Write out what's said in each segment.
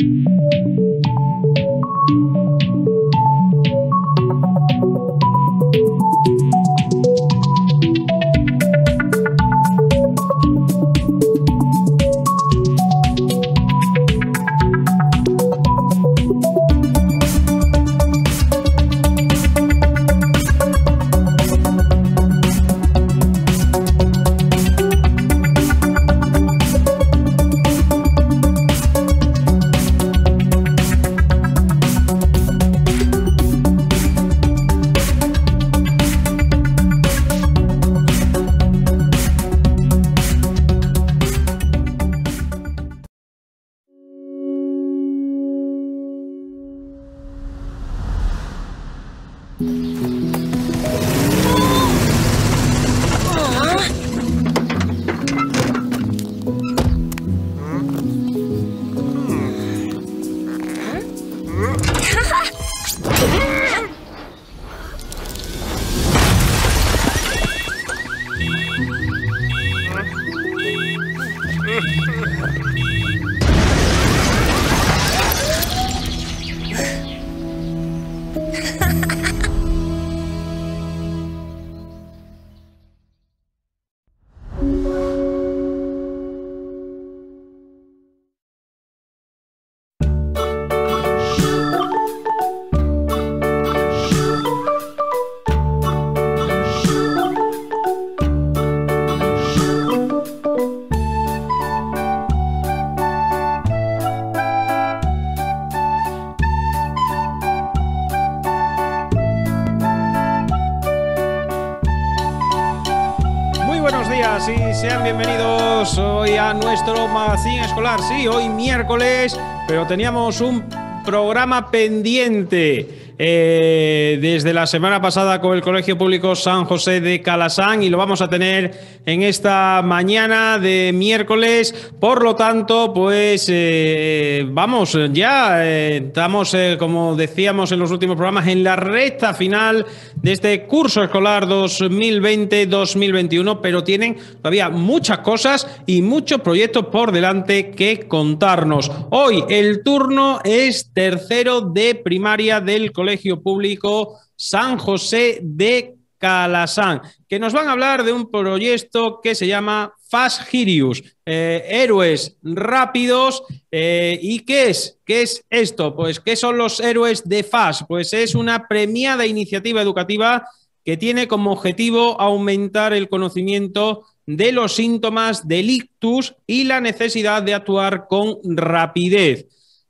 Thank you. Ha ha ha! nuestro Magazine escolar. Sí, hoy miércoles, pero teníamos un programa pendiente. Eh, desde la semana pasada con el Colegio Público San José de Calasán y lo vamos a tener en esta mañana de miércoles. Por lo tanto, pues eh, eh, vamos, ya estamos, como decíamos en los últimos programas, en la recta final de este curso escolar 2020-2021, pero tienen todavía muchas cosas y muchos proyectos por delante que contarnos. Hoy el turno es tercero de primaria del Colegio Colegio Público San José de Calasán, que nos van a hablar de un proyecto que se llama Fast Girius, eh, héroes rápidos. Eh, ¿Y qué es? ¿Qué es esto? Pues, ¿qué son los héroes de Fast? Pues es una premiada iniciativa educativa que tiene como objetivo aumentar el conocimiento de los síntomas del ictus y la necesidad de actuar con rapidez.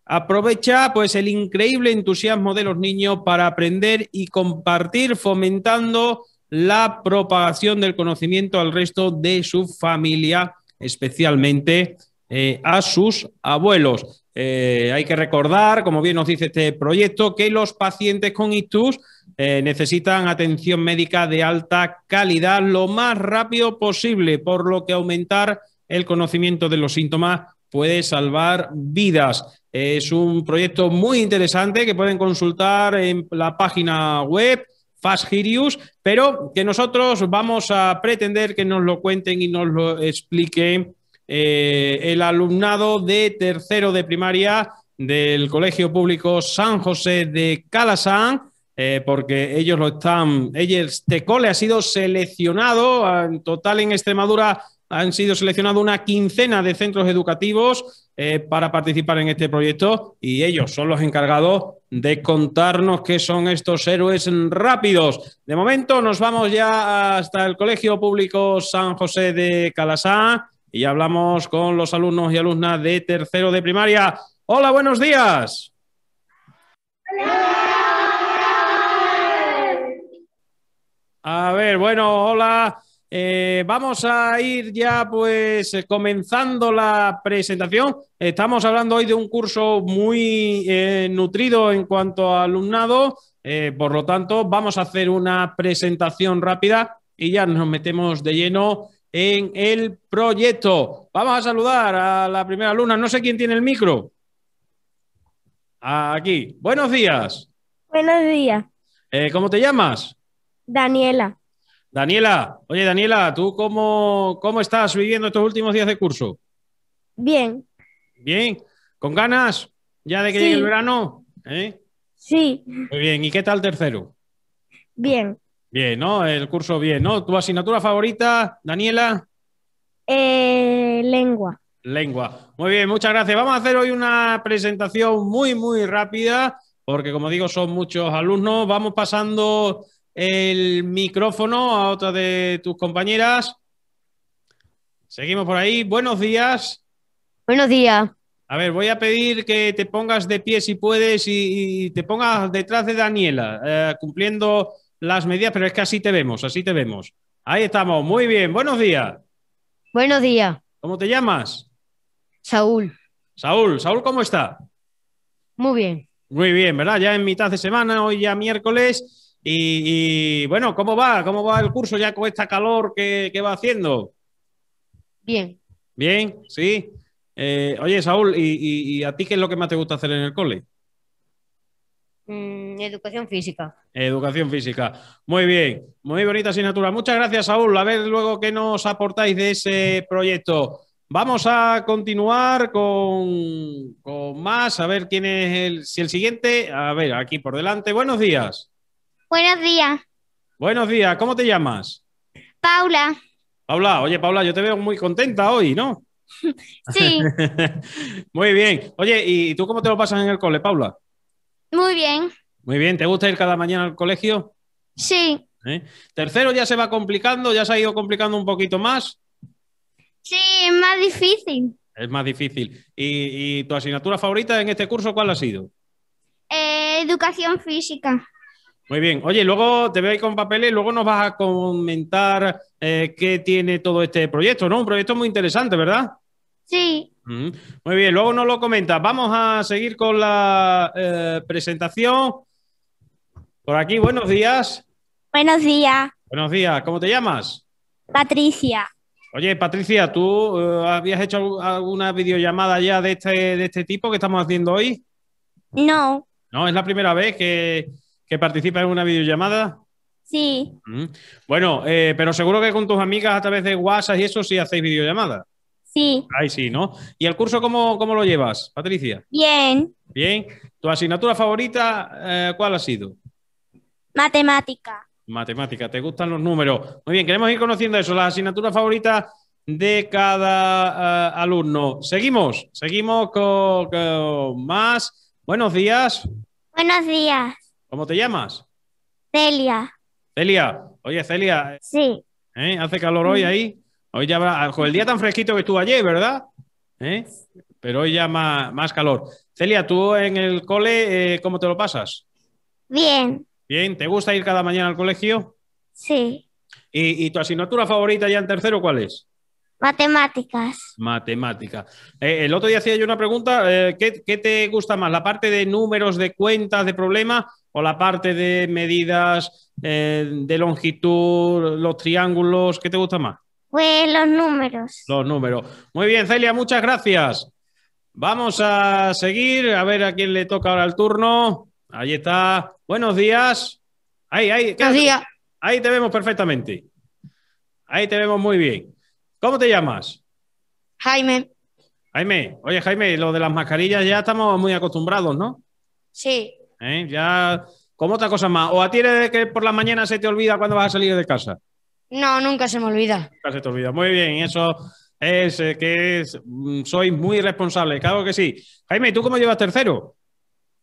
Aprovecha pues el increíble entusiasmo de los niños para aprender y compartir fomentando la propagación del conocimiento al resto de su familia, especialmente eh, a sus abuelos. Eh, hay que recordar, como bien nos dice este proyecto, que los pacientes con ictus eh, necesitan atención médica de alta calidad lo más rápido posible, por lo que aumentar el conocimiento de los síntomas puede salvar vidas. Es un proyecto muy interesante que pueden consultar en la página web Fastgirius pero que nosotros vamos a pretender que nos lo cuenten y nos lo expliquen eh, el alumnado de tercero de primaria del Colegio Público San José de Calasán. Eh, porque ellos lo están, ellos, este cole ha sido seleccionado en total en Extremadura han sido seleccionados una quincena de centros educativos eh, para participar en este proyecto y ellos son los encargados de contarnos qué son estos héroes rápidos. De momento nos vamos ya hasta el Colegio Público San José de Calasá y hablamos con los alumnos y alumnas de tercero de primaria. Hola, buenos días. A ver, bueno, hola. Eh, vamos a ir ya pues eh, comenzando la presentación. Estamos hablando hoy de un curso muy eh, nutrido en cuanto a alumnado, por lo tanto vamos a hacer una presentación rápida y ya nos metemos de lleno en el proyecto. Vamos a saludar a la primera alumna, no sé quién tiene el micro. Aquí, buenos días. Buenos días. ¿Cómo te llamas? Daniela. Daniela, oye Daniela, ¿tú cómo, estás viviendo estos últimos días de curso? Bien. Bien, ¿con ganas ya de que llegue el verano? ¿Eh? Sí. Muy bien, ¿y qué tal tercero? Bien. Bien, ¿no? El curso bien, ¿no? ¿Tu asignatura favorita, Daniela? Eh, lengua. Lengua. Muy bien, muchas gracias. Vamos a hacer hoy una presentación muy, muy rápida, porque como digo, son muchos alumnos. Vamos pasando el micrófono a otra de tus compañeras. Seguimos por ahí. Buenos días. Buenos días. A ver, voy a pedir que te pongas de pie si puedes y, te pongas detrás de Daniela, eh, cumpliendo las medidas, pero es que así te vemos, así te vemos. Ahí estamos, muy bien, buenos días. Buenos días. ¿Cómo te llamas? Saúl. Saúl, Saúl, ¿cómo está? Muy bien. Muy bien, ¿verdad? Ya en mitad de semana, hoy ya miércoles. Y, bueno, ¿cómo va? ¿Cómo va el curso ya con esta calor que, va haciendo? Bien. Bien, sí. Eh, oye, Saúl, ¿y, a ti qué es lo que más te gusta hacer en el cole? Mm, educación física. Educación física. Muy bien, muy bonita asignatura. Muchas gracias, Saúl. A ver luego qué nos aportáis de ese proyecto. Vamos a continuar con, con más, a ver quién es si el siguiente. A ver, aquí por delante. Buenos días. Buenos días. Buenos días, ¿cómo te llamas? Paula. Paula, oye Paula, yo te veo muy contenta hoy, ¿no? Sí. muy bien. Oye, ¿y tú cómo te lo pasas en el cole, Paula? Muy bien. Muy bien, ¿te gusta ir cada mañana al colegio? Sí. ¿Eh? Tercero ya se va complicando, ya se ha ido complicando un poquito más. Sí, es más difícil. Es más difícil. ¿Y, tu asignatura favorita en este curso cuál ha sido? Eh, educación física. Muy bien. Oye, luego te veo ahí con papeles, luego nos vas a comentar eh, qué tiene todo este proyecto, ¿no? Un proyecto muy interesante, ¿verdad? Sí. Muy bien, luego nos lo comentas. Vamos a seguir con la eh, presentación. Por aquí, buenos días. Buenos días. Buenos días, ¿cómo te llamas? Patricia. Oye, Patricia, ¿tú eh, habías hecho alguna videollamada ya este, de este tipo que estamos haciendo hoy? No. No, es la primera vez que, que participa en una videollamada? Sí. Mm. Bueno, eh, pero seguro que con tus amigas a través de WhatsApp y eso sí hacéis videollamada. Sí. Ay, sí, ¿no? ¿Y el curso cómo, lo llevas, Patricia? Bien. Bien. ¿Tu asignatura favorita eh, cuál ha sido? Matemática. Matemática, ¿te gustan los números? Muy bien, queremos ir conociendo eso, La asignatura favorita de cada eh, alumno. Seguimos, seguimos con más. Buenos días. Buenos días. ¿Cómo te llamas? Celia. Celia, oye Celia. Sí. ¿eh? ¿Hace calor hoy ahí? Hoy ya habrá, el día tan fresquito que estuvo ayer, ¿verdad? ¿Eh? Pero hoy ya más, calor. Celia, ¿tú en el cole eh, cómo te lo pasas? Bien. Bien, ¿te gusta ir cada mañana al colegio? Sí. y tu asignatura favorita ya en tercero cuál es? Matemáticas. Matemáticas. Eh, el otro día hacía yo una pregunta, eh, ¿qué, te gusta más? ¿La parte de números, de cuentas, de problemas o la parte de medidas eh, de longitud, los triángulos? ¿Qué te gusta más? Pues los números. Los números. Muy bien, Celia, muchas gracias. Vamos a seguir, a ver a quién le toca ahora el turno. Ahí está. Buenos días. Ahí, ahí. Buenos días. Ahí te vemos perfectamente. Ahí te vemos muy bien. ¿Cómo te llamas? Jaime. Jaime, oye Jaime, lo de las mascarillas ya estamos muy acostumbrados, ¿no? Sí. ¿Eh? Ya, como otra cosa más. ¿O a ti eres que por la mañana se te olvida cuando vas a salir de casa? No, nunca se me olvida. Nunca se te olvida. Muy bien, eso es eh, que soy mm, sois muy responsable, claro que sí. Jaime, ¿tú cómo llevas tercero?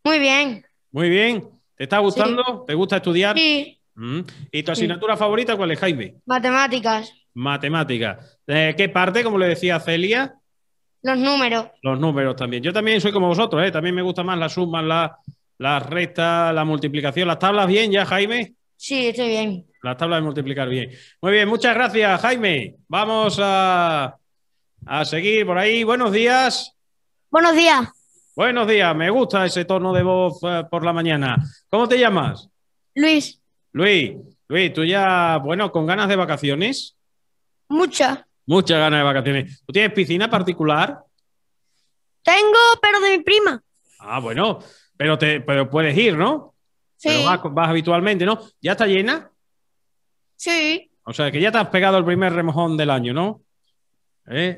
Muy bien. Muy bien. ¿Te está gustando? ¿Te gusta estudiar? Sí. Mm. ¿Y tu asignatura favorita cuál es, Jaime? Matemáticas. Matemática. ¿De eh, qué parte, como le decía Celia? Los números. Los números también. Yo también soy como vosotros, ¿eh? también me gusta más las suma las la rectas, la multiplicación. ¿Las tablas bien ya, Jaime? Sí, estoy bien. Las tablas de multiplicar bien. Muy bien, muchas gracias, Jaime. Vamos a, seguir por ahí. Buenos días. Buenos días. Buenos días, me gusta ese tono de voz eh, por la mañana. ¿Cómo te llamas? Luis. Luis, Luis, tú ya, bueno, con ganas de vacaciones. Mucha. Muchas ganas de vacaciones. ¿Tú tienes piscina particular? Tengo, pero de mi prima. Ah, bueno, pero, te, pero puedes ir, ¿no? Sí. Pero vas, habitualmente, ¿no? ¿Ya está llena? Sí. O sea, que ya te has pegado el primer remojón del año, ¿no? ¿Eh?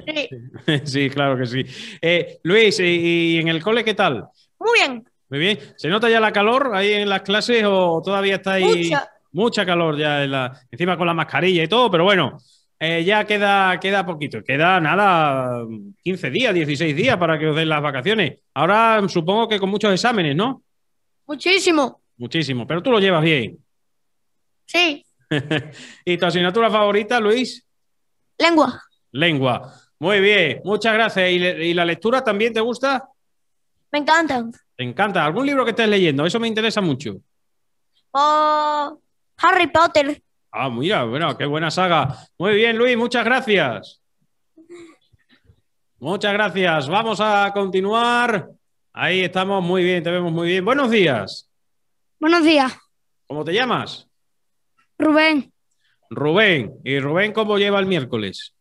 Sí. sí. claro que sí. Eh, Luis, ¿y, en el cole qué tal? Muy bien. Muy bien. ¿Se nota ya la calor ahí en las clases o todavía está ahí mucha, calor ya? Encima con la mascarilla y todo, pero bueno, eh, ya queda, queda poquito, queda nada, 15 días, 16 días para que os den las vacaciones. Ahora supongo que con muchos exámenes, ¿no? Muchísimo. Muchísimo, pero tú lo llevas bien. Sí. ¿Y tu asignatura favorita, Luis? Lengua. Lengua. Muy bien, muchas gracias. ¿Y, la lectura también te gusta? Me encanta. me encanta. ¿Algún libro que estés leyendo? Eso me interesa mucho. Oh, Harry Potter. Ah, mira, bueno, qué buena saga. Muy bien, Luis, muchas gracias. Muchas gracias. Vamos a continuar. Ahí estamos, muy bien, te vemos muy bien. Buenos días. Buenos días. ¿Cómo te llamas? Rubén. Rubén. ¿Y Rubén cómo lleva el miércoles?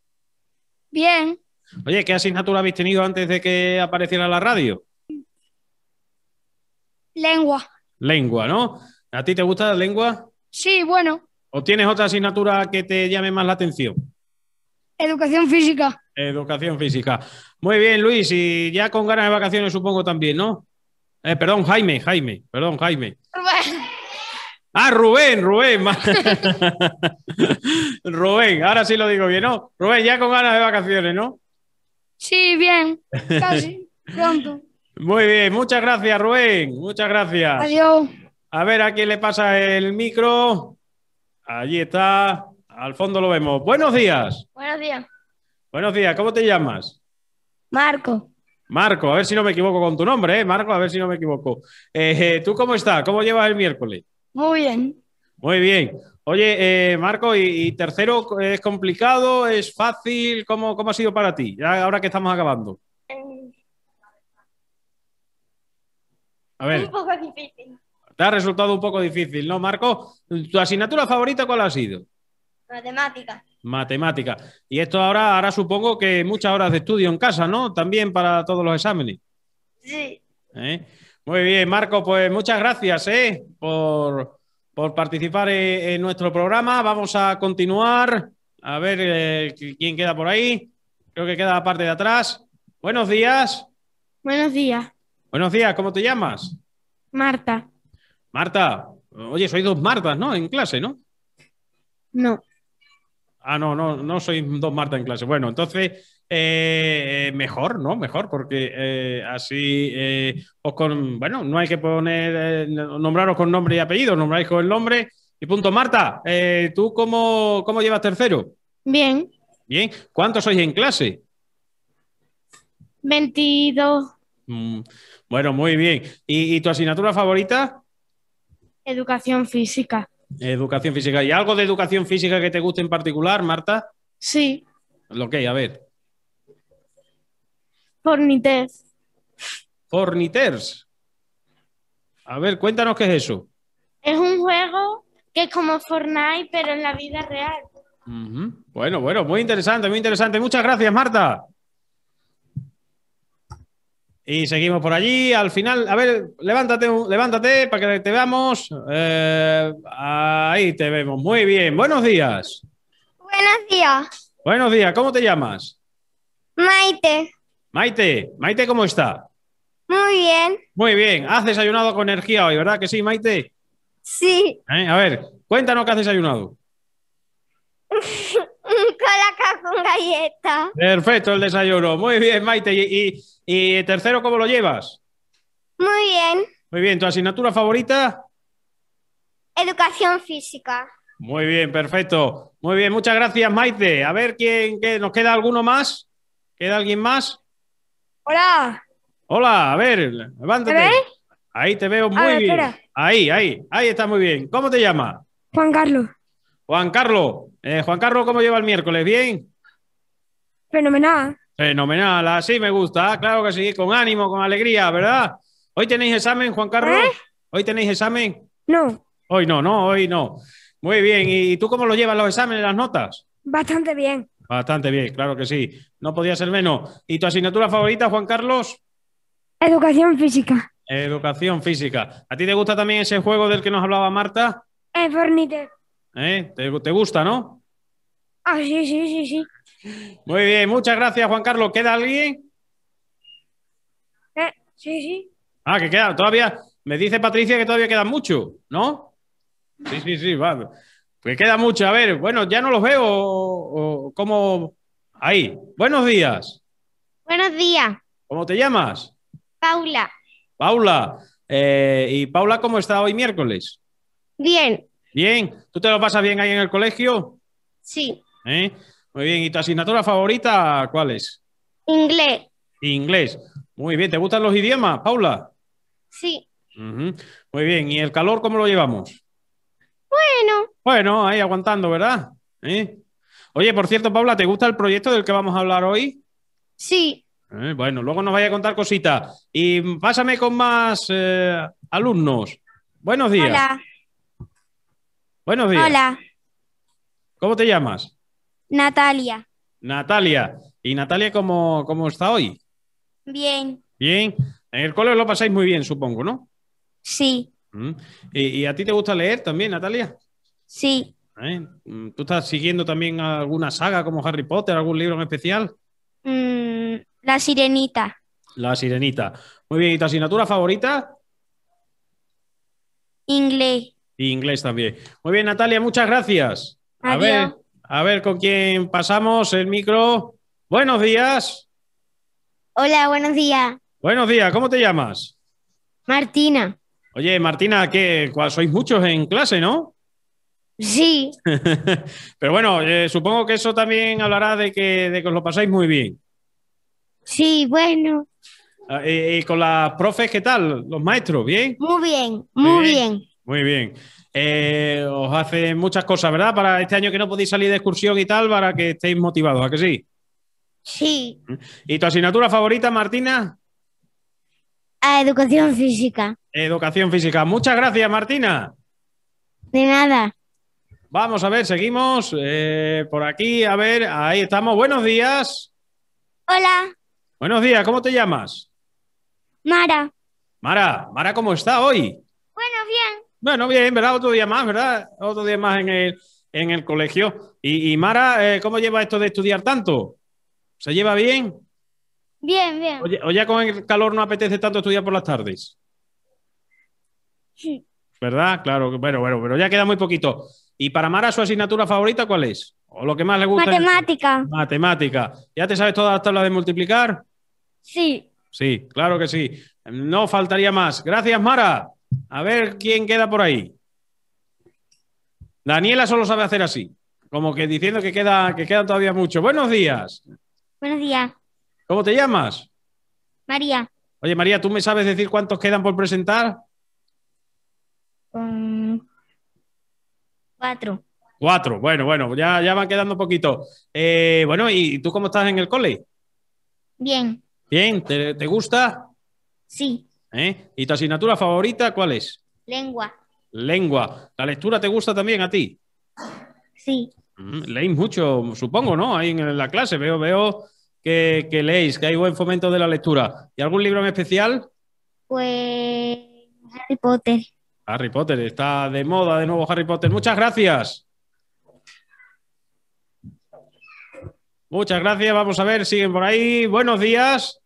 Bien. Oye, ¿qué asignatura habéis tenido antes de que apareciera la radio? Lengua. Lengua, ¿no? ¿A ti te gusta la lengua? Sí, bueno. ¿O tienes otra asignatura que te llame más la atención? Educación física. Educación física. Muy bien, Luis, y ya con ganas de vacaciones supongo también, ¿no? Eh, perdón, Jaime, Jaime, perdón, Jaime. Rubén. Ah, Rubén, Rubén. Rubén, ahora sí lo digo bien, ¿no? Rubén, ya con ganas de vacaciones, ¿no? Sí, bien, casi, pronto. Muy bien, muchas gracias, Rubén, muchas gracias. Adiós. A ver a quién le pasa el micro. Allí está, al fondo lo vemos. Buenos días. Buenos días. Buenos días, ¿cómo te llamas? Marco. Marco, a ver si no me equivoco con tu nombre, ¿eh? Marco, a ver si no me equivoco. Eh, ¿Tú cómo estás? ¿Cómo llevas el miércoles? Muy bien. Muy bien. Oye, eh, Marco, y, tercero es complicado? ¿Es fácil? ¿Cómo, ¿Cómo ha sido para ti? Ya, ahora que estamos acabando. Eh, a ver. Un poco difícil. Te ha resultado un poco difícil, ¿no, Marco? ¿Tu asignatura favorita cuál ha sido? Matemática. Matemática. Y esto ahora, ahora supongo que muchas horas de estudio en casa, ¿no? También para todos los exámenes. Sí. ¿Eh? Muy bien, Marco, pues muchas gracias ¿eh? por, participar e, en, nuestro programa. Vamos a continuar. A ver eh, quién queda por ahí. Creo que queda la parte de atrás. Buenos días. Buenos días. Buenos días, ¿cómo te llamas? Marta. Marta, oye, sois dos Martas, ¿no? En clase, ¿no? No. Ah, no, no, no sois dos Martas en clase. Bueno, entonces, eh, eh, mejor, ¿no? Mejor, porque eh, así os con. Bueno, no hay que poner. nombraros con nombre y apellido, nombráis con el nombre. Y punto. Marta, ¿tú cómo, llevas tercero? Bien. Bien. ¿Cuántos sois en clase? 22. Mm, bueno, muy bien. ¿Y tu asignatura favorita? Educación física. Educación física. ¿Y algo de educación física que te guste en particular, Marta? Sí. Lo que, a ver. Forniters. Forniters. A ver, cuéntanos qué es eso. Es un juego que es como Fortnite, pero en la vida real. Bueno, bueno, muy interesante, muy interesante. Muchas gracias, Marta. Y seguimos por allí. Al final, a ver, levántate, levántate para que te veamos. Eh, ahí te vemos. Muy bien. Buenos días. Buenos días. Buenos días. ¿Cómo te llamas? Maite. Maite, Maite, ¿cómo está? Muy bien. Muy bien. Has desayunado con energía hoy, ¿verdad que sí, Maite? Sí. ¿Eh? a ver, cuéntanos qué has desayunado. está Perfecto el desayuno. Muy bien, Maite. ¿Y, tercero cómo lo llevas? Muy bien. Muy bien, ¿tu asignatura favorita? Educación física. Muy bien, perfecto. Muy bien, muchas gracias, Maite. A ver quién nos queda alguno más. ¿Queda alguien más? Hola. Hola, a ver, levántate. Ahí te veo muy bien. Ahí, ahí, ahí está muy bien. ¿Cómo te llama? Juan Carlos. Juan Carlos. Eh, Juan Carlos, ¿cómo lleva el miércoles? ¿Bien? Fenomenal. Fenomenal, así me gusta, ah, claro que sí, con ánimo, con alegría, ¿verdad? Hoy tenéis examen, Juan Carlos. ¿Eh? Hoy tenéis examen. No. Hoy no, no, hoy no. Muy bien, ¿y tú cómo lo llevas los exámenes, las notas? Bastante bien. Bastante bien, claro que sí. No podía ser menos. ¿Y tu asignatura favorita, Juan Carlos? Educación física. Educación física. ¿A ti te gusta también ese juego del que nos hablaba Marta? El Fornite. ¿Eh? ¿Te, ¿Te, gusta, no? Ah, sí, sí, sí, sí. Muy bien, muchas gracias, Juan Carlos. ¿Queda alguien? Eh, sí, sí. Ah, que queda, todavía. Me dice Patricia que todavía queda mucho, ¿no? Sí, sí, sí, vale. Pues queda mucho. A ver, bueno, ya no los veo. ¿Cómo? Ahí. Buenos días. Buenos días. ¿Cómo te llamas? Paula. Paula. Eh, ¿Y Paula cómo está hoy miércoles? Bien. Bien. ¿Tú te lo pasas bien ahí en el colegio? Sí. ¿Eh? Muy bien, ¿y tu asignatura favorita cuál es? Inglés. Inglés. Muy bien, ¿te gustan los idiomas, Paula? Sí. Muy bien, ¿y el calor cómo lo llevamos? Bueno. Bueno, ahí aguantando, ¿verdad? ¿Eh? Oye, por cierto, Paula, ¿te gusta el proyecto del que vamos a hablar hoy? Sí. Eh, bueno, luego nos vaya a contar cositas. Y pásame con más eh, alumnos. Buenos días. Hola. Buenos días. Hola. ¿Cómo te llamas? Natalia. Natalia. ¿Y Natalia cómo, está hoy? Bien. Bien. En el cole lo pasáis muy bien, supongo, ¿no? Sí. Mm. ¿Y, a ti te gusta leer también, Natalia? Sí. ¿Eh? Mm, ¿Tú estás siguiendo también alguna saga como Harry Potter, algún libro en especial? Mm, la Sirenita. La Sirenita. Muy bien, ¿y tu asignatura favorita? Inglés. inglés también. Muy bien, Natalia, muchas gracias. A ver, a ver con quién pasamos el micro. Buenos días. Hola, buenos días. Buenos días, ¿cómo te llamas? Martina. Oye, Martina, que Sois muchos en clase, ¿no? Sí. Pero bueno, eh, supongo que eso también hablará de que, de os lo pasáis muy bien. Sí, bueno. ¿Y, ah, eh, eh, con las profes qué tal? ¿Los maestros? ¿Bien? Muy bien, muy bien. Muy bien. Eh, os hace muchas cosas, ¿verdad? Para este año que no podéis salir de excursión y tal, para que estéis motivados, ¿a que sí? Sí. ¿Y tu asignatura favorita, Martina? A ah, educación física. Educación física. Muchas gracias, Martina. De nada. Vamos a ver, seguimos eh, por aquí. A ver, ahí estamos. Buenos días. Hola. Buenos días, ¿cómo te llamas? Mara. Mara, Mara, ¿cómo está hoy? Bueno, bien, ¿verdad? Otro día más, ¿verdad? Otro día más en el, colegio. Y, Mara, eh, ¿cómo lleva esto de estudiar tanto? ¿Se lleva bien? Bien, bien. ¿O ya con el calor no apetece tanto estudiar por las tardes? Sí. ¿Verdad? Claro, bueno, bueno, pero ya queda muy poquito. ¿Y para Mara su asignatura favorita cuál es? ¿O lo que más le gusta? Matemática. Matemática. ¿Ya te sabes todas las tablas de multiplicar? Sí. Sí, claro que sí. No faltaría más. Gracias, Mara. A ver quién queda por ahí. Daniela solo sabe hacer así, como que diciendo que queda, que queda todavía mucho. Buenos días. Buenos días. ¿Cómo te llamas? María. Oye, María, ¿tú me sabes decir cuántos quedan por presentar? Mm, cuatro. Cuatro, bueno, bueno, ya, ya van quedando poquito. Eh, bueno, ¿y tú cómo estás en el cole? Bien. Bien, ¿te, te gusta? Sí. ¿Eh? ¿Y tu asignatura favorita cuál es? Lengua. Lengua. ¿La lectura te gusta también a ti? Sí. Mm, leéis mucho, supongo, ¿no? Ahí en la clase veo, veo que, que leéis, que hay buen fomento de la lectura. ¿Y algún libro en especial? Pues Harry Potter. Harry Potter, está de moda de nuevo Harry Potter. Muchas gracias. Muchas gracias, vamos a ver, siguen por ahí. Buenos días.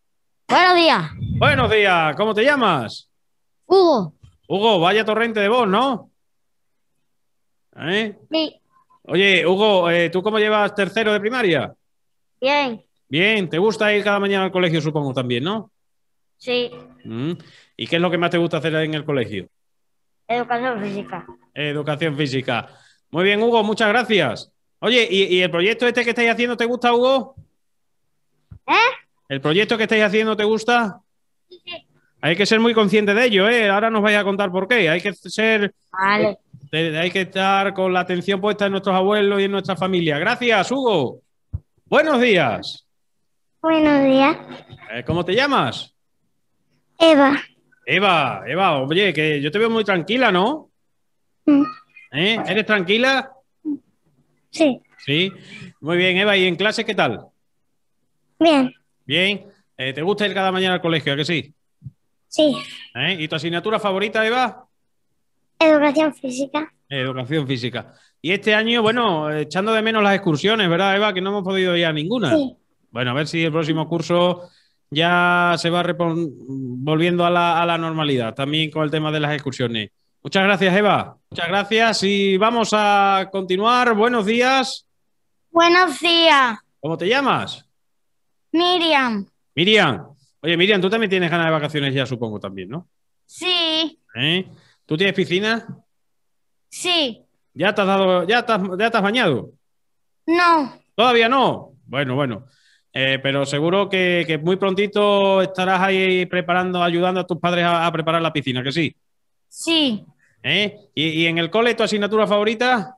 Buenos días. Buenos días, ¿cómo te llamas? Hugo. Hugo, vaya torrente de voz, ¿no? ¿Eh? Sí. Oye, Hugo, eh, ¿tú cómo llevas tercero de primaria? Bien. Bien, ¿te gusta ir cada mañana al colegio, supongo, también, no? Sí. Mm. ¿Y qué es lo que más te gusta hacer en el colegio? Educación física. Educación física. Muy bien, Hugo, muchas gracias. Oye, ¿y, y el proyecto este que estáis haciendo te gusta, Hugo? ¿Eh? ¿El proyecto que estáis haciendo te gusta? Hay que ser muy consciente de ello, ¿eh? Ahora nos vais a contar por qué. Hay que ser. Vale. Eh, hay que estar con la atención puesta en nuestros abuelos y en nuestra familia. Gracias, Hugo. Buenos días. Buenos días. Eh, ¿Cómo te llamas? Eva. Eva, Eva, oye, que yo te veo muy tranquila, ¿no? Mm. ¿Eh? ¿Eres tranquila? Sí. Sí. Muy bien, Eva, ¿y en clase qué tal? Bien. Bien. Eh, ¿Te gusta ir cada mañana al colegio, a que sí? Sí. ¿Eh? ¿Y tu asignatura favorita, Eva? Educación física. Educación física. Y este año, bueno, echando de menos las excursiones, ¿verdad, Eva? Que no hemos podido ir a ninguna. Bueno, a ver si el próximo curso ya se va volviendo a la, a la, normalidad, también con el tema de las excursiones. Muchas gracias, Eva. Muchas gracias y vamos a continuar. Buenos días. Buenos días. ¿Cómo te llamas? Miriam. Miriam. Oye, Miriam, tú también tienes ganas de vacaciones ya, supongo, también, ¿no? Sí. ¿Eh? ¿Tú tienes piscina? Sí. ¿Ya estás dado, ya ya te bañado? No. ¿Todavía no? Bueno, bueno. Eh, pero seguro que, muy prontito estarás ahí preparando, ayudando a tus padres a, preparar la piscina, ¿que sí? Sí. ¿Eh? ¿Y, ¿Y, en el cole tu asignatura favorita?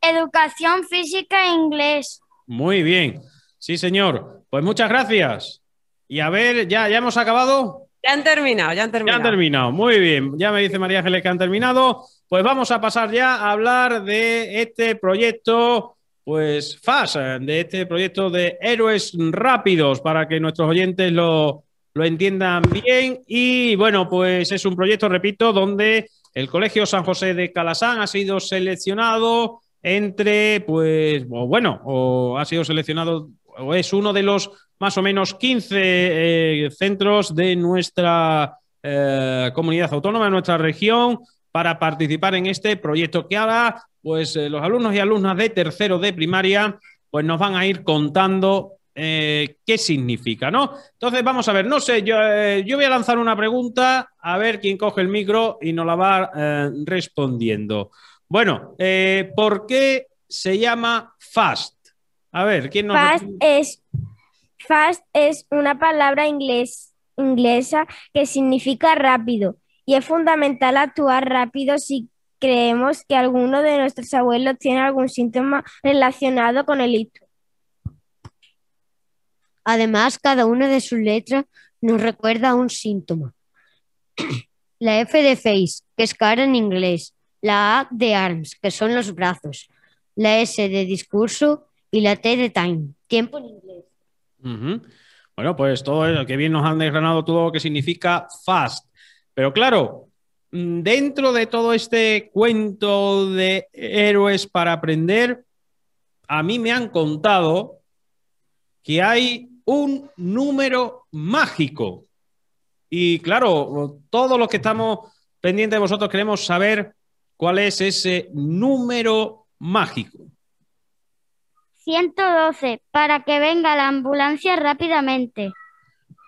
Educación física e inglés. Muy bien. Sí, señor. Pues muchas gracias. Y a ver, ¿ya, ya hemos acabado? Ya han terminado, ya han terminado. Ya han terminado, muy bien. Ya me dice María Ángeles que han terminado. Pues vamos a pasar ya a hablar de este proyecto, pues FAS, de este proyecto de héroes rápidos, para que nuestros oyentes lo, lo entiendan bien. Y bueno, pues es un proyecto, repito, donde el Colegio San José de Calasán ha sido seleccionado entre, pues, bueno, o ha sido seleccionado es uno de los más o menos 15 eh, centros de nuestra eh, comunidad autónoma, de nuestra región, para participar en este proyecto que ahora, pues eh, los alumnos y alumnas de tercero de primaria, pues nos van a ir contando qué significa, ¿no? Entonces, vamos a ver, no sé, yo, yo, voy a lanzar una pregunta, a ver quién coge el micro y nos la va respondiendo. Bueno, ¿por qué se llama FAST? A ver, ¿quién nos Fast es, fast es una palabra inglesa que significa rápido y es fundamental actuar rápido si creemos que alguno de nuestros abuelos tiene algún síntoma relacionado con el hito. Además, cada una de sus letras nos recuerda un síntoma. La F de face, que es cara en inglés. La A de arms, que son los brazos. La S de discurso, y la T de time, tiempo en inglés. Bueno, pues todo eso, que bien nos han desgranado todo lo que significa fast. Pero claro, mm, dentro de todo este cuento de héroes para aprender, a mí me han contado que hay un número mágico. Y claro, todos los que estamos pendientes de vosotros queremos saber cuál es ese número mágico. 112, para que venga la ambulancia rápidamente.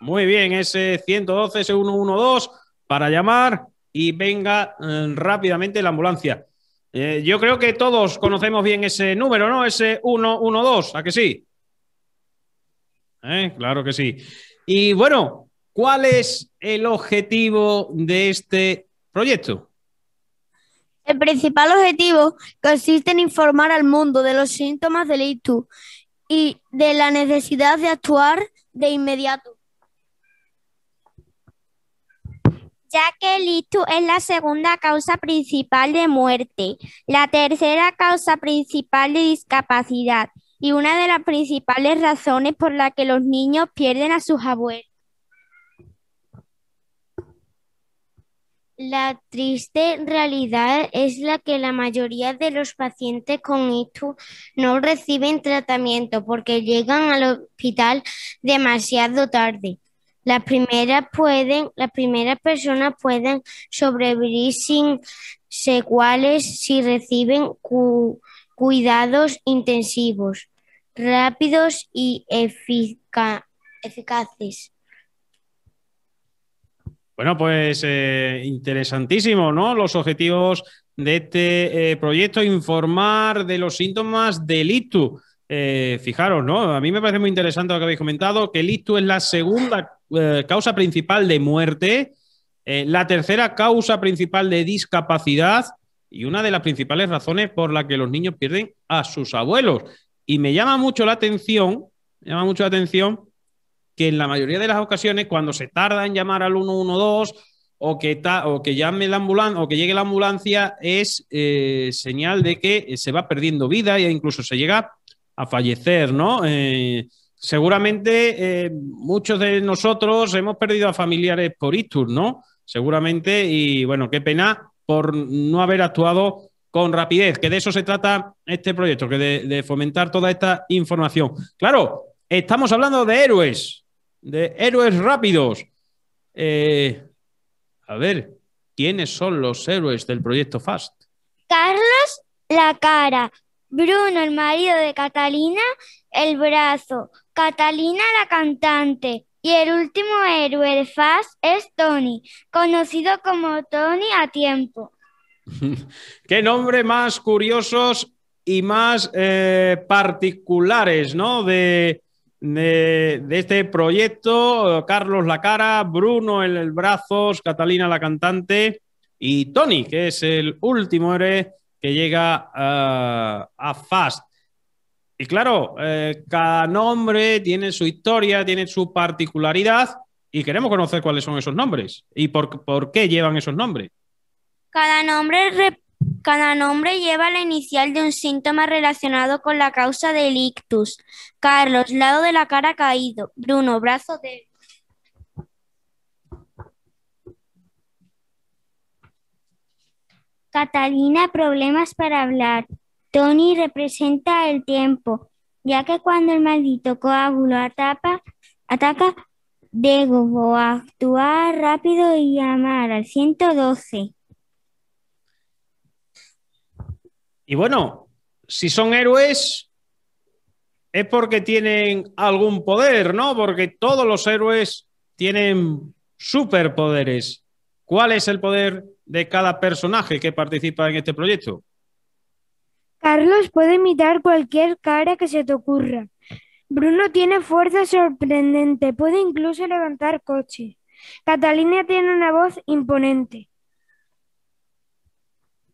Muy bien, ese 112, ese 112, para llamar y venga eh, rápidamente la ambulancia. Eh, yo creo que todos conocemos bien ese número, ¿no? Ese 112, ¿a que sí? Eh, claro que sí. Y bueno, ¿cuál es el objetivo de este proyecto? El principal objetivo consiste en informar al mundo de los síntomas del ictus y de la necesidad de actuar de inmediato. ya que el ictus es la segunda causa principal de muerte, la tercera causa principal de discapacidad y una de las principales razones por las que los niños pierden a sus abuelos. La triste realidad es la que la mayoría de los pacientes con esto no reciben tratamiento porque llegan al hospital demasiado tarde. Las primeras las personas pueden sobrevivir sin secuales si reciben cuidados intensivos, rápidos y eficaces. Bueno, pues eh, interesantísimo, ¿no? Los objetivos de este eh, proyecto, informar de los síntomas del ITU. Eh, fijaros, ¿no? A mí me parece muy interesante lo que habéis comentado, que el ITU es la segunda causa principal de muerte, la tercera causa principal de discapacidad y una de las principales razones por la que los niños pierden a sus abuelos. Y me llama mucho la atención, me llama mucho la atención que en la mayoría de las ocasiones, cuando se tarda en llamar al 112 o que, o que llame la ambulancia o que llegue la ambulancia, es eh, señal de que eh, se va perdiendo vida e incluso se llega a fallecer, ¿no? Eh, seguramente muchos de nosotros hemos perdido a familiares por ictus, ¿no? Seguramente, y bueno, qué pena por no haber actuado con rapidez, que de eso se trata este proyecto, que de fomentar toda esta información. Claro, estamos hablando de héroes, de héroes rápidos. Eh, a ver, ¿quiénes son los héroes del proyecto FAST? Carlos la cara, Bruno el marido de Catalina el brazo, Catalina la cantante y el último héroe de FAST es Tony, conocido como Tony a tiempo. Qué nombre más curiosos y más eh, particulares, ¿no? De, de, este proyecto, Carlos La Cara, Bruno el, el, Brazos, Catalina la cantante y Tony, que es el último que llega eh, a Fast. Y claro, eh, cada nombre tiene su historia, tiene su particularidad y queremos conocer cuáles son esos nombres y por, por qué llevan esos nombres. Cada nombre cada nombre lleva la inicial de un síntoma relacionado con la causa del ictus. Carlos, lado de la cara caído. Bruno, brazo de... Catalina, problemas para hablar. Tony representa el tiempo, ya que cuando el maldito coágulo atapa, ataca, debo actuar rápido y llamar al 112. Y bueno, si son héroes, es porque tienen algún poder, ¿no? Porque todos los héroes tienen superpoderes. ¿Cuál es el poder de cada personaje que participa en este proyecto? Carlos puede imitar cualquier cara que se te ocurra. Bruno tiene fuerza sorprendente, puede incluso levantar coches. Catalina tiene una voz imponente.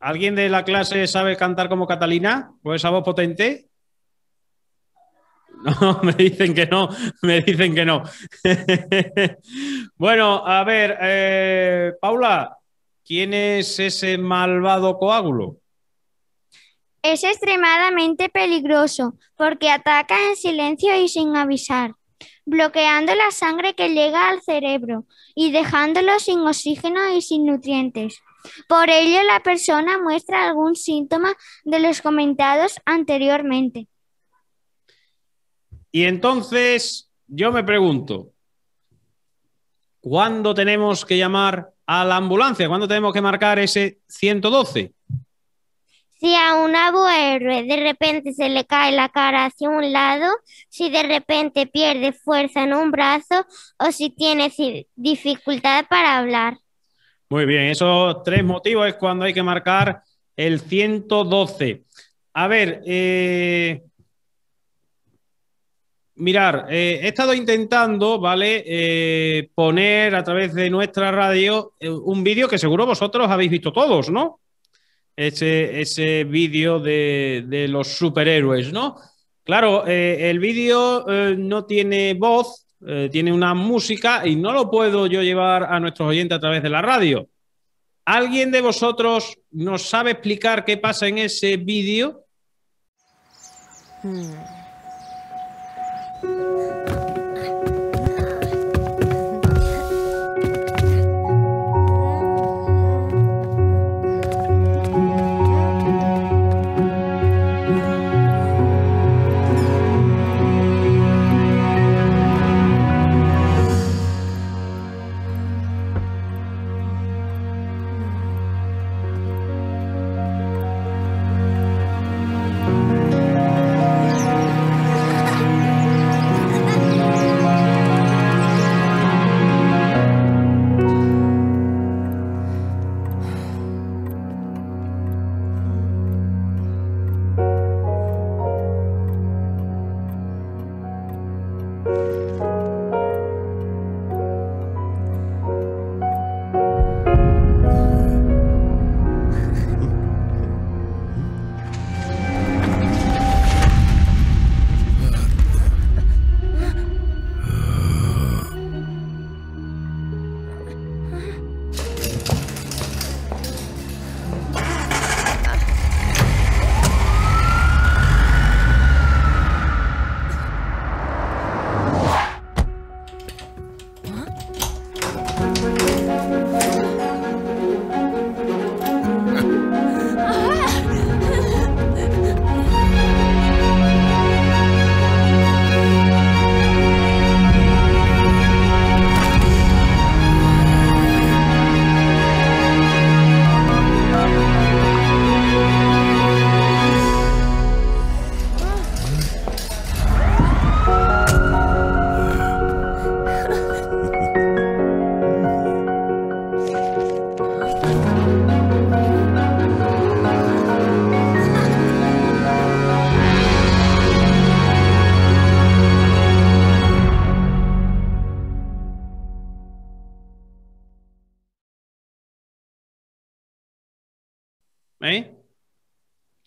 ¿Alguien de la clase sabe cantar como Catalina? ¿Con esa voz potente? No, me dicen que no, me dicen que no. bueno, a ver, eh, Paula, ¿quién es ese malvado coágulo? Es extremadamente peligroso porque ataca en silencio y sin avisar, bloqueando la sangre que llega al cerebro y dejándolo sin oxígeno y sin nutrientes. Por ello, la persona muestra algún síntoma de los comentados anteriormente. Y entonces, yo me pregunto, ¿cuándo tenemos que llamar a la ambulancia? ¿Cuándo tenemos que marcar ese 112? Si a un abuelo de repente se le cae la cara hacia un lado, si de repente pierde fuerza en un brazo o si tiene dificultad para hablar. Muy bien, esos tres motivos es cuando hay que marcar el 112. A ver, eh, mirar, eh, he estado intentando, ¿vale? Eh, poner a través de nuestra radio un vídeo que seguro vosotros habéis visto todos, ¿no? Ese, ese vídeo de, de, los superhéroes, ¿no? Claro, el vídeo no tiene voz, eh, tiene una música y no lo puedo yo llevar a nuestros oyentes a través de la radio. ¿Alguien de vosotros nos sabe explicar qué pasa en ese vídeo? Hmm.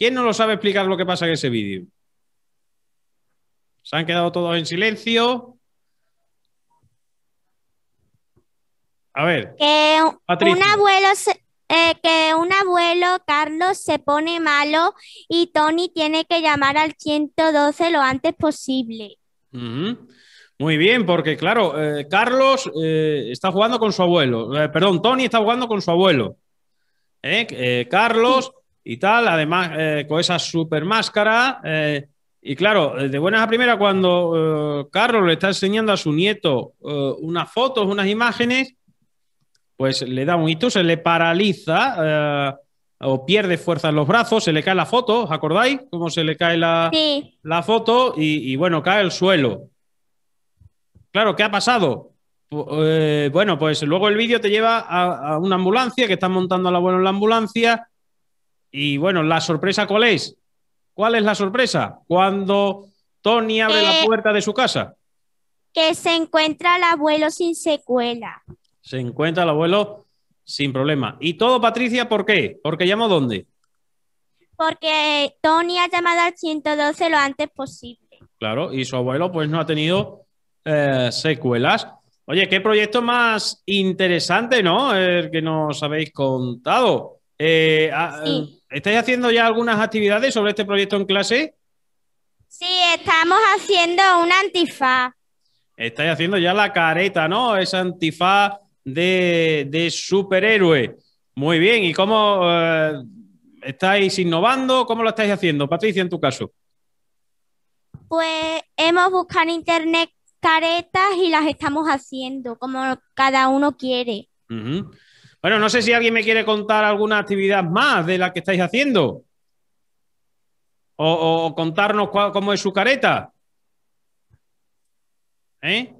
¿Quién no lo sabe explicar lo que pasa en ese vídeo? Se han quedado todos en silencio. A ver. Que un abuelo eh, que un abuelo Carlos se pone malo y Tony tiene que llamar al 112 lo antes posible. Muy bien, porque claro, eh, Carlos eh, está jugando con su abuelo. perdón, Tony está jugando con su abuelo. Carlos y tal, además eh, con esa super máscara. Eh, y claro, eh, de buenas a primeras, cuando Carlos le está enseñando a su nieto unas fotos, unas imágenes, pues le da un hito, se le paraliza o pierde fuerza en los brazos, se le cae la foto, ¿os acordáis? Cómo se le cae la, la foto y, bueno, cae al suelo. Claro, ¿qué ha pasado? bueno, pues luego el vídeo te lleva a, una ambulancia que está montando al abuelo en la ambulancia y bueno, ¿la sorpresa cuál es? ¿Cuál es la sorpresa? Cuando Tony abre la eh, puerta de su casa. Que se encuentra el abuelo sin secuela. Se encuentra el abuelo sin problema. ¿Y todo, Patricia, por qué? ¿Porque llamó dónde? Porque Tony ha llamado al 112 lo antes posible. Claro, y su abuelo pues no ha tenido eh, secuelas. Oye, qué proyecto más interesante, ¿no? El que nos habéis contado. Eh, ah, eh, ¿Estáis haciendo ya algunas actividades sobre este proyecto en clase? Sí, estamos haciendo un antifaz. Estáis haciendo ya la careta, ¿no? Esa antifaz de, de superhéroe. Muy bien, ¿y cómo eh, estáis innovando? ¿Cómo lo estáis haciendo? Patricia, en tu caso. Pues hemos buscado en internet caretas y las estamos haciendo como cada uno quiere. Bueno, no sé si alguien me quiere contar alguna actividad más de la que estáis haciendo. O, contarnos cómo es su careta. ¿Eh?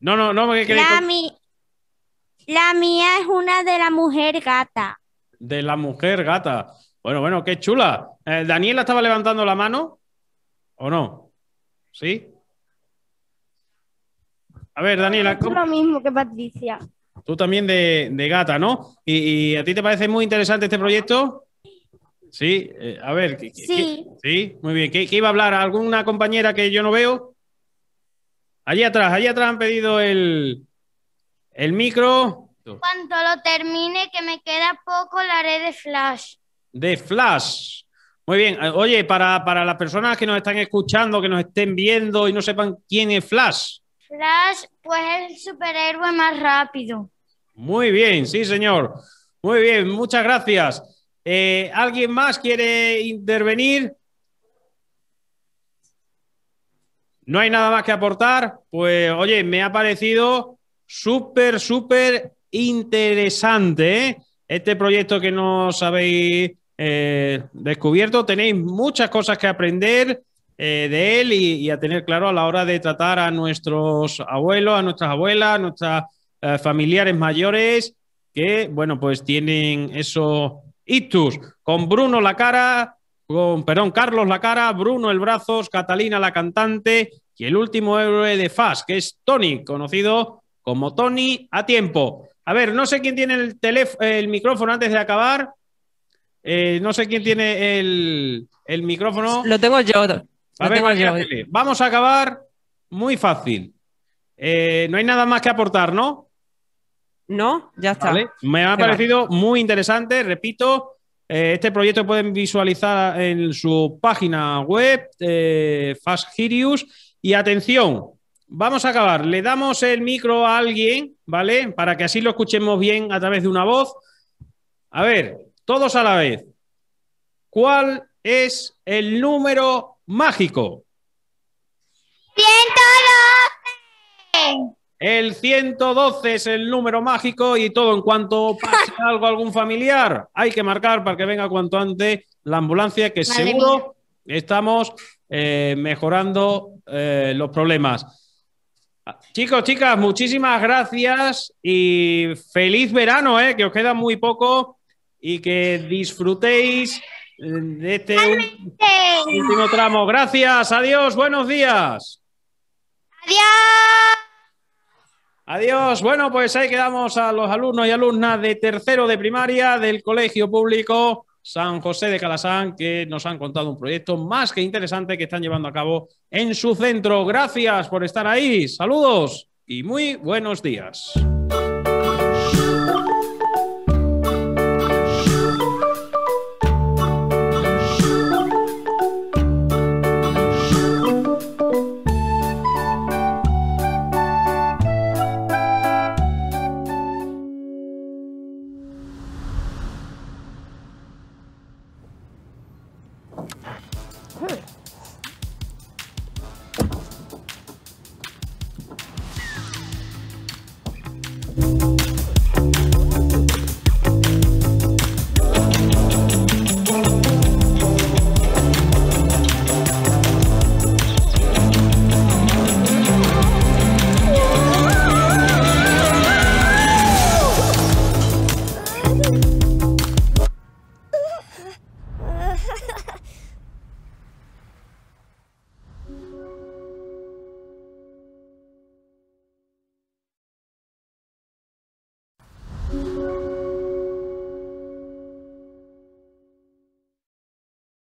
No, no, no, me la, la mía es una de la mujer gata. De la mujer gata. Bueno, bueno, qué chula. Eh, ¿Daniela estaba levantando la mano? ¿O no? ¿Sí? A ver, Daniela. ¿cómo... Es lo mismo que Patricia. Tú también de, gata, ¿no? ¿Y, a ti te parece muy interesante este proyecto? Sí, eh, a ver. sí. sí, muy bien. ¿Qué, iba a hablar? ¿Alguna compañera que yo no veo? Allí atrás, allí atrás han pedido el, el micro. Cuando lo termine, que me queda poco, la haré de flash. De flash. Muy bien. Eh, oye, para las personas que nos están escuchando, que nos estén viendo y no sepan quién es Flash, Flash, pues el superhéroe más rápido. Muy bien, sí, señor. Muy bien, muchas gracias. Eh, ¿Alguien más quiere intervenir? No hay nada más que aportar. Pues, oye, me ha parecido súper, súper interesante ¿eh? este proyecto que nos habéis eh, descubierto. Tenéis muchas cosas que aprender eh, de él y, a tener claro a la hora de tratar a nuestros abuelos, a nuestras abuelas, a nuestros eh, familiares mayores que, bueno, pues tienen esos ictus. Con Bruno la cara, con, perdón, Carlos la cara, Bruno el brazos, Catalina la cantante y el último héroe de Fast, que es Tony, conocido como Tony a tiempo. A ver, no sé quién tiene el, el micrófono antes de acabar. Eh, no sé quién tiene el, el micrófono. Lo tengo yo vamos a acabar muy fácil. Eh, no hay nada más que aportar, ¿no? No, ya está. Me ha parecido muy interesante, repito. Eh, este proyecto pueden visualizar en su página web, eh, Fast Y atención, vamos a acabar. Le damos el micro a alguien, ¿vale? Para que así lo escuchemos bien a través de una voz. A ver, todos a la vez. ¿Cuál es el número mágico? 112. El 112 es el número mágico y todo en cuanto pase algo a algún familiar, hay que marcar para que venga cuanto antes la ambulancia, que seguro estamos eh, mejorando eh, los problemas. Chicos, chicas, muchísimas gracias y feliz verano, eh, que os queda muy poco y que disfrutéis de este último tramo. Gracias, adiós, buenos días. Adiós. Adiós. Bueno, pues ahí quedamos a los alumnos y alumnas de tercero de primaria del Colegio Público San José de Calasán que nos han contado un proyecto más que interesante que están llevando a cabo en su centro. Gracias por estar ahí. Saludos y muy buenos días.